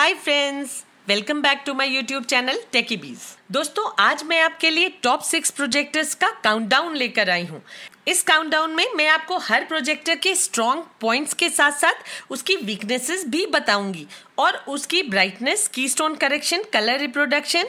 Hi friends welcome back to my YouTube channel techy bees दोस्तों आज मैं आपके लिए टॉप सिक्स प्रोजेक्टर्स का काउंटडाउन लेकर आई हूँ इस काउंटडाउन में मैं आपको हर प्रोजेक्टर के स्ट्रॉन्ग पॉइंट्स के साथ साथ उसकी वीकनेसेस भी बताऊंगी और उसकी brightness keystone correction colour reproduction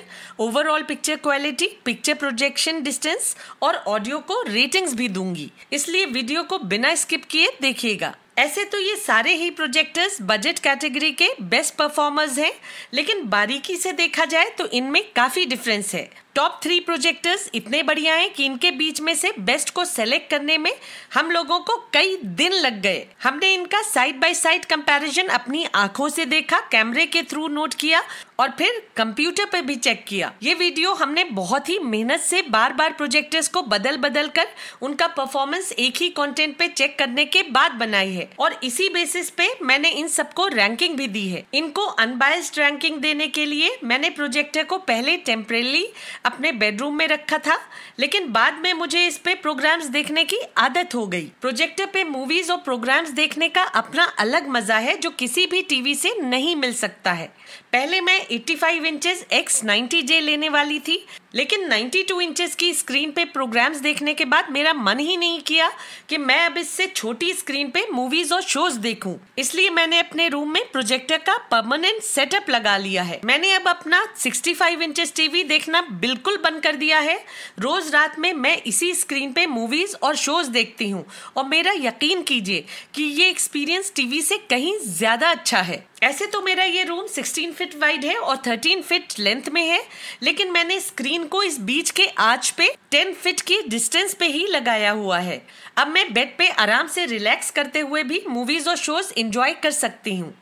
overall picture quality picture projection distance और ऑडियो को रेटिंग्स भी दूंगी इसलिए वीडियो को बिना स्किप किए देखिएगा ऐसे तो ये सारे ही प्रोजेक्टर्स बजट कैटेगरी के बेस्ट परफॉर्मर्स हैं लेकिन बारीकी से देखा जाए तो इनमें काफ़ी डिफरेंस है टॉप थ्री प्रोजेक्टर्स इतने बढ़िया हैं कि इनके बीच में से बेस्ट को सेलेक्ट करने में हम लोगों को कई दिन लग गए हमने इनका साइड बाय साइड कंपैरिजन अपनी आंखों से देखा कैमरे के थ्रू नोट किया और फिर कंप्यूटर पर भी चेक किया ये वीडियो हमने बहुत ही मेहनत से बार बार प्रोजेक्टर्स को बदल बदल कर उनका परफॉर्मेंस एक ही कॉन्टेंट पे चेक करने के बाद बनाई है और इसी बेसिस पे मैंने इन सबको रैंकिंग भी दी है इनको अनबायस्ड रैंकिंग देने के लिए मैंने प्रोजेक्टर को पहले टेम्परेली अपने बेडरूम में रखा था लेकिन बाद में मुझे इस पे प्रोग्राम्स देखने की आदत हो गई प्रोजेक्टर पे मूवीज और प्रोग्राम्स देखने का अपना अलग मजा है जो किसी भी टीवी से नहीं मिल सकता है पहले मैं 85 five inches X ninety J लेने वाली थी लेकिन 92 टू इंचेस की स्क्रीन पे प्रोग्राम्स देखने के बाद मेरा मन ही नहीं किया कि मैं अब इससे छोटी स्क्रीन पे मूवीज और शोज देखूं। इसलिए मैंने अपने रूम में प्रोजेक्टर का परमानेंट सेटअप लगा लिया है मैंने अब अपना 65 फाइव इंचेस टीवी देखना बिल्कुल बिल्कुल बंद कर दिया है रोज़ रात में मैं इसी स्क्रीन पे मूवीज़ और शोज़ देखती हूँ और मेरा यकीन कीजिए कि ये एक्सपीरियंस टीवी से कहीं ज़्यादा अच्छा है ऐसे तो मेरा ये रूम 16 फिट वाइड है और 13 फिट लेंथ में है लेकिन मैंने स्क्रीन को इस बीच के आज पे 10 फिट की डिस्टेंस पे ही लगाया हुआ है अब मैं बेड पे आराम से रिलैक्स करते हुए भी मूवीज़ और शोज़ इंजॉय कर सकती हूँ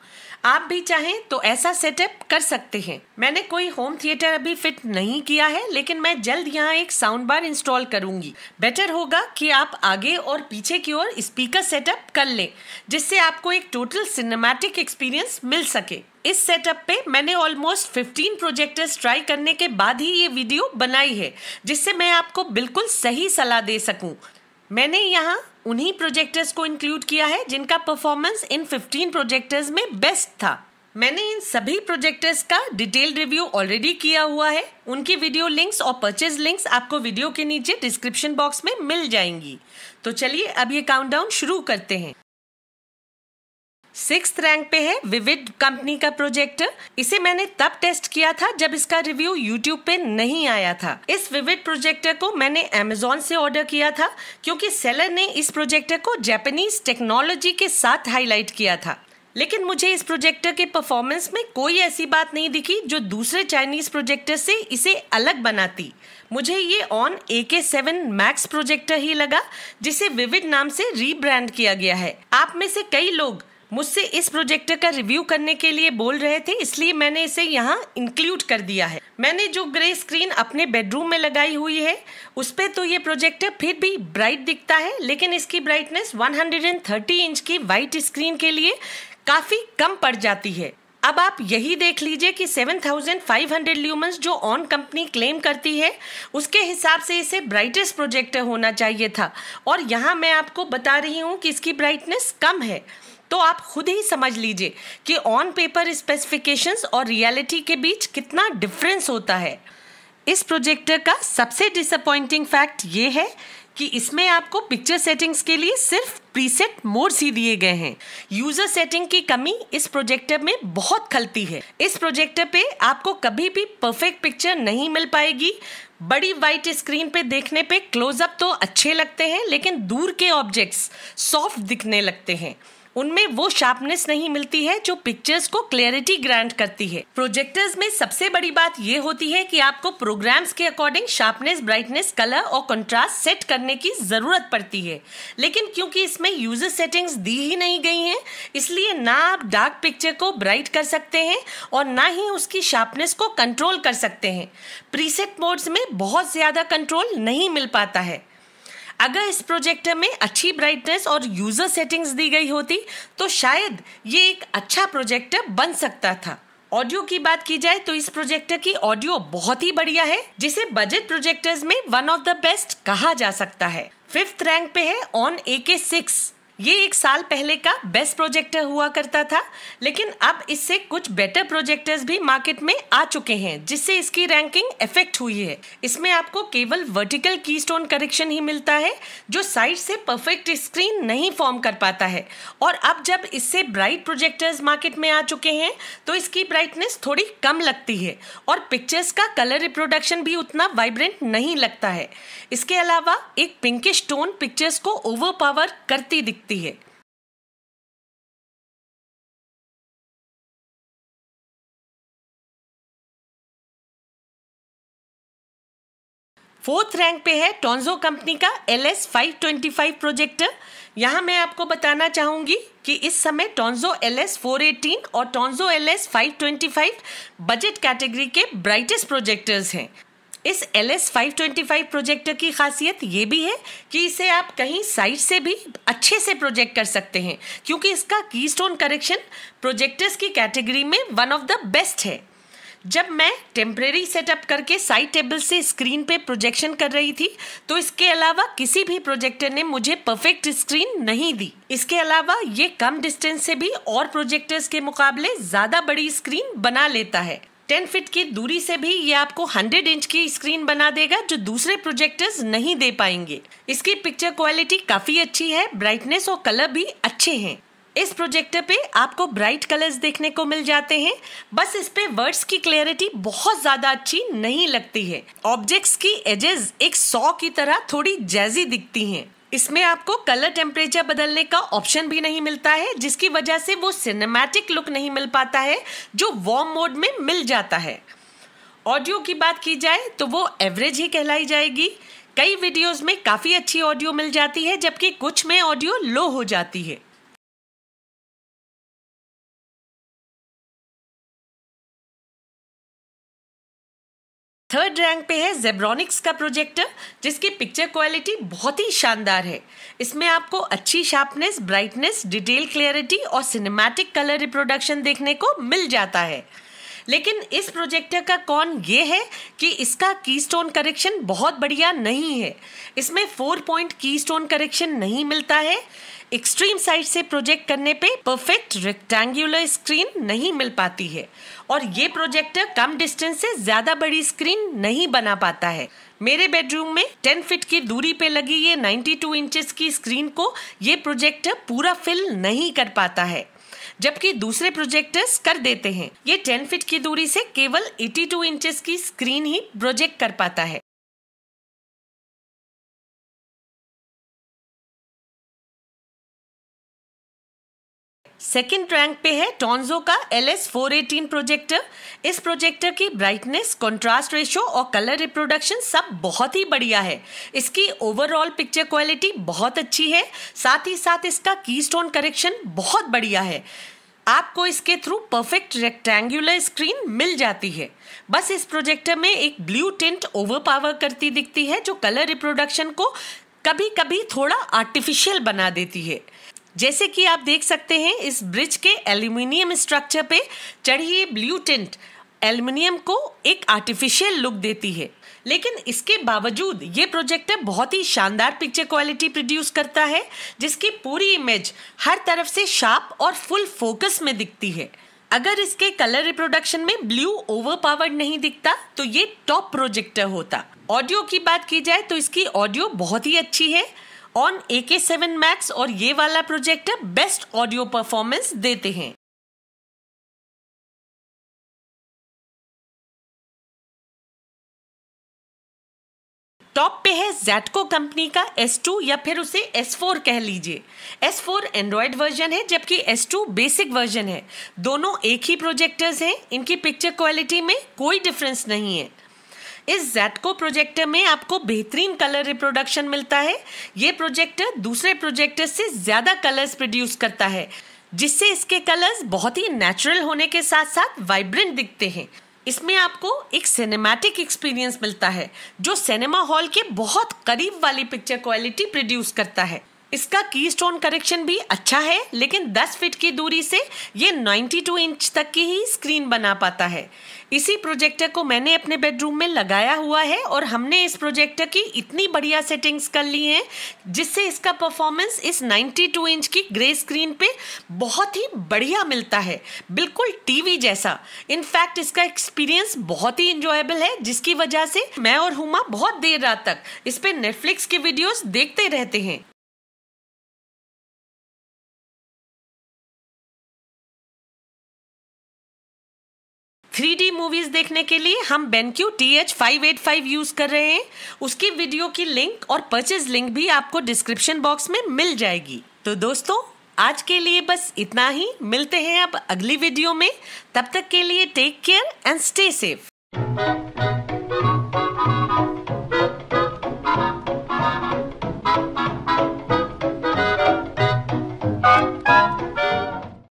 आप भी चाहें तो ऐसा सेटअप कर सकते हैं मैंने कोई होम थिएटर अभी फिट नहीं किया है लेकिन मैं जल्द यहाँ एक साउंड बार इंस्टॉल करूंगी बेटर होगा कि आप आगे और पीछे की ओर स्पीकर सेटअप कर लें जिससे आपको एक टोटल सिनेमैटिक एक्सपीरियंस मिल सके इस सेटअप पे मैंने ऑलमोस्ट 15 प्रोजेक्टर्स ट्राई करने के बाद ही ये वीडियो बनाई है जिससे मैं आपको बिल्कुल सही सलाह दे सकूं मैंने यहाँ उन्हीं प्रोजेक्टर्स को इंक्लूड किया है जिनका परफॉर्मेंस इन 15 प्रोजेक्टर्स में बेस्ट था मैंने इन सभी प्रोजेक्टर्स का डिटेल रिव्यू ऑलरेडी किया हुआ है उनकी वीडियो लिंक्स और परचेज लिंक्स आपको वीडियो के नीचे डिस्क्रिप्शन बॉक्स में मिल जाएंगी तो चलिए अब ये काउंटडाउन शुरू करते हैं सिक्स रैंक पे है विविड कंपनी का प्रोजेक्ट इसे मैंने तब टेस्ट किया था जब इसका रिव्यू यूट्यूब पे नहीं आया था इस विविड प्रोजेक्टर को मैंने अमेजोन से ऑर्डर किया था क्योंकि सेलर ने इस प्रोजेक्टर को जैपनीज टेक्नोलॉजी के साथ हाईलाइट किया था लेकिन मुझे इस प्रोजेक्टर के परफॉर्मेंस में कोई ऐसी बात नहीं दिखी जो दूसरे चाइनीज प्रोजेक्टर से इसे अलग बनाती मुझे ये ऑन ए के सेवन मैक्स प्रोजेक्टर ही लगा जिसे विविड नाम से रीब्रांड किया गया है आप में से कई लोग मुझसे इस प्रोजेक्ट का रिव्यू करने के लिए बोल रहे थे इसलिए मैंने इसे यहाँ इंक्लूड कर दिया है मैंने जो ग्रे स्क्रीन अपने बेडरूम में लगाई हुई है उस पर तो ये प्रोजेक्टर फिर भी ब्राइट दिखता है लेकिन इसकी ब्राइटनेस 130 इंच की वाइट स्क्रीन के लिए काफ़ी कम पड़ जाती है अब आप यही देख लीजिए कि 7500 ल्यूमंस जो ऑन कंपनी क्लेम करती है उसके हिसाब से इसे ब्राइटेस्ट प्रोजेक्टर होना चाहिए था और यहाँ मैं आपको बता रही हूँ कि इसकी ब्राइटनेस कम है तो आप खुद ही समझ लीजिए कि ऑन पेपर स्पेसिफिकेशंस और रियलिटी के बीच कितना डिफरेंस होता है इस प्रोजेक्टर का सबसे डिसअपॉइंटिंग फैक्ट ये है कि इसमें आपको पिक्चर सेटिंग्स के लिए सिर्फ प्रीसेट मोड्स ही दिए गए हैं यूजर सेटिंग की कमी इस प्रोजेक्टर में बहुत खलती है इस प्रोजेक्टर पे आपको कभी भी परफेक्ट पिक्चर नहीं मिल पाएगी बड़ी वाइट स्क्रीन पे देखने पे क्लोजअप तो अच्छे लगते हैं लेकिन दूर के ऑब्जेक्ट्स सॉफ्ट दिखने लगते हैं उनमें वो शार्पनेस नहीं मिलती है जो पिक्चर्स को क्लियरिटी ग्रांट करती है प्रोजेक्टर्स में सबसे बड़ी बात ये होती है कि आपको प्रोग्राम्स के अकॉर्डिंग शार्पनेस ब्राइटनेस कलर और कंट्रास्ट सेट करने की जरूरत पड़ती है लेकिन क्योंकि इसमें यूजर सेटिंग्स दी ही नहीं गई हैं इसलिए ना आप डार्क पिक्चर को ब्राइट कर सकते हैं और ना ही उसकी शार्पनेस को कंट्रोल कर सकते हैं प्रीसेट मोड्स में बहुत ज़्यादा कंट्रोल नहीं मिल पाता है अगर इस प्रोजेक्टर में अच्छी ब्राइटनेस और यूज़र सेटिंग्स दी गई होती तो शायद ये एक अच्छा प्रोजेक्टर बन सकता था ऑडियो की बात की जाए तो इस प्रोजेक्टर की ऑडियो बहुत ही बढ़िया है जिसे बजट प्रोजेक्टर्स में वन ऑफ द बेस्ट कहा जा सकता है फिफ्थ रैंक पे है ऑन ए के सिक्स ये एक साल पहले का बेस्ट प्रोजेक्टर हुआ करता था लेकिन अब इससे कुछ बेटर प्रोजेक्टर्स भी मार्केट में आ चुके हैं जिससे इसकी रैंकिंग इफेक्ट हुई है इसमें आपको केवल वर्टिकल कीस्टोन करेक्शन ही मिलता है जो साइड से परफेक्ट स्क्रीन नहीं फॉर्म कर पाता है और अब जब इससे ब्राइट प्रोजेक्टर्स मार्केट में आ चुके हैं तो इसकी ब्राइटनेस थोड़ी कम लगती है और पिक्चर्स का कलर रिप्रोडक्शन भी उतना वाइब्रेंट नहीं लगता है इसके अलावा एक पिंकिश टोन पिक्चर्स को ओवर करती दिखती सकती है फोर्थ रैंक पे है टॉन्जो कंपनी का L S five twenty five projector यहाँ मैं आपको बताना चाहूंगी कि इस समय टॉन्जो एल एस फोर एटीन और टॉन्जो L S five twenty five budget category के ब्राइटेस्ट प्रोजेक्टर्स हैं इस L S five twenty five projector की खासियत ये भी है कि इसे आप कहीं साइड से भी अच्छे से प्रोजेक्ट कर सकते हैं क्योंकि इसका की स्टोन करेक्शन प्रोजेक्टर्स की कैटेगरी में वन ऑफ द बेस्ट है जब मैं टेम्प्रेरी सेटअप करके साइड टेबल से स्क्रीन पे प्रोजेक्शन कर रही थी तो इसके अलावा किसी भी प्रोजेक्टर ने मुझे परफेक्ट स्क्रीन नहीं दी इसके अलावा ये कम डिस्टेंस से भी और प्रोजेक्टर्स के मुकाबले ज़्यादा बड़ी स्क्रीन बना लेता है टेन फिट की दूरी से भी ये आपको हंड्रेड इंच की स्क्रीन बना देगा जो दूसरे प्रोजेक्टर्स नहीं दे पाएंगे इसकी पिक्चर क्वालिटी काफी अच्छी है ब्राइटनेस और कलर भी अच्छे हैं इस प्रोजेक्टर पे आपको ब्राइट कलर्स देखने को मिल जाते हैं बस इस पे वर्ड्स की क्लियरिटी बहुत ज्यादा अच्छी नहीं लगती है ऑब्जेक्ट्स की एजेस एक सौ की तरह थोड़ी जैजी दिखती हैं इसमें आपको कलर टेम्परेचर बदलने का ऑप्शन भी नहीं मिलता है जिसकी वजह से वो सिनेमैटिक लुक नहीं मिल पाता है जो वॉर्म मोड में मिल जाता है ऑडियो की बात की जाए तो वो एवरेज ही कहलाई जाएगी कई वीडियोस में काफ़ी अच्छी ऑडियो मिल जाती है जबकि कुछ में ऑडियो लो हो जाती है थर्ड रैंक पे है जेब्रॉनिक्स का प्रोजेक्टर जिसकी पिक्चर क्वालिटी बहुत ही शानदार है इसमें आपको अच्छी शार्पनेस ब्राइटनेस डिटेल क्लियरिटी और सिनेमैटिक कलर रिप्रोडक्शन देखने को मिल जाता है लेकिन इस प्रोजेक्टर का कौन ये है कि इसका कीस्टोन करेक्शन बहुत बढ़िया नहीं है इसमें फोर पॉइंट कीस्टोन करेक्शन नहीं मिलता है एक्सट्रीम साइड से प्रोजेक्ट करने पे परफेक्ट रेक्टेंगुलर स्क्रीन नहीं मिल पाती है और ये प्रोजेक्टर कम डिस्टेंस से ज़्यादा बड़ी स्क्रीन नहीं बना पाता है मेरे बेडरूम में टेन फिट की दूरी पे लगी ये टू इंचेस की स्क्रीन को ये प्रोजेक्टर पूरा फिल नहीं कर पाता है जबकि दूसरे प्रोजेक्टर्स कर देते हैं ये टेन फिट की दूरी से केवल एटी टू इंचेस की स्क्रीन ही प्रोजेक्ट कर पाता है सेकेंड रैंक पे है टॉन्जो का L S four eighteen projector इस प्रोजेक्टर की ब्राइटनेस कंट्रास्ट रेशो और कलर रिप्रोडक्शन सब बहुत ही बढ़िया है इसकी ओवरऑल पिक्चर क्वालिटी बहुत अच्छी है साथ ही साथ इसका की स्टोन करेक्शन बहुत बढ़िया है आपको इसके थ्रू परफेक्ट रेक्टेंगुलर स्क्रीन मिल जाती है बस इस प्रोजेक्टर में एक ब्लू टिंट ओवर पावर करती दिखती है जो कलर रिप्रोडक्शन को कभी कभी थोड़ा आर्टिफिशियल बना देती है जैसे कि आप देख सकते हैं इस ब्रिज के एल्यूमिनियम स्ट्रक्चर पे चढ़ी ये ब्लू टिंट एल्यूमिनियम को एक आर्टिफिशियल लुक देती है लेकिन इसके बावजूद ये प्रोजेक्टर बहुत ही शानदार पिक्चर क्वालिटी प्रोड्यूस करता है जिसकी पूरी इमेज हर तरफ से शार्प और फुल फोकस में दिखती है अगर इसके कलर रिप्रोडक्शन में ब्लू ओवर पावर्ड नहीं दिखता तो ये टॉप प्रोजेक्टर होता ऑडियो की बात की जाए तो इसकी ऑडियो बहुत ही अच्छी है ऑन ए के सेवन मैक्स और ये वाला प्रोजेक्टर बेस्ट ऑडियो परफॉर्मेंस देते हैं टॉप पे है जैटको कंपनी का S2 या फिर उसे S4 कह लीजिए S4 एंड्रॉयड वर्जन है जबकि S2 बेसिक वर्जन है दोनों एक ही प्रोजेक्टर्स हैं इनकी पिक्चर क्वालिटी में कोई डिफरेंस नहीं है इस जैटको प्रोजेक्टर में आपको बेहतरीन कलर रिप्रोडक्शन मिलता है ये प्रोजेक्टर दूसरे प्रोजेक्टर से ज़्यादा कलर्स प्रोड्यूस करता है जिससे इसके कलर्स बहुत ही नेचुरल होने के साथ साथ वाइब्रेंट दिखते हैं इसमें आपको एक सिनेमैटिक एक्सपीरियंस मिलता है जो सिनेमा हॉल के बहुत करीब वाली पिक्चर क्वालिटी प्रोड्यूस करता है इसका कीस्टोन करेक्शन भी अच्छा है लेकिन 10 फीट की दूरी से ये 92 इंच तक की ही स्क्रीन बना पाता है इसी प्रोजेक्टर को मैंने अपने बेडरूम में लगाया हुआ है और हमने इस प्रोजेक्टर की इतनी बढ़िया सेटिंग्स कर ली हैं जिससे इसका परफॉर्मेंस इस 92 इंच की ग्रे स्क्रीन पे बहुत ही बढ़िया मिलता है बिल्कुल टीवी जैसा इनफैक्ट इसका एक्सपीरियंस बहुत ही इंजॉयबल है जिसकी वजह से मैं और हुमा बहुत देर रात तक इस पर नेटफ्लिक्स के वीडियोस देखते रहते हैं थ्री डी मूवीज देखने के लिए हम BenQ T H five eight five use कर रहे हैं उसकी वीडियो की लिंक और परचेज लिंक भी आपको डिस्क्रिप्शन बॉक्स में मिल जाएगी तो दोस्तों आज के लिए बस इतना ही मिलते हैं अब अगली वीडियो में तब तक के लिए take care and stay safe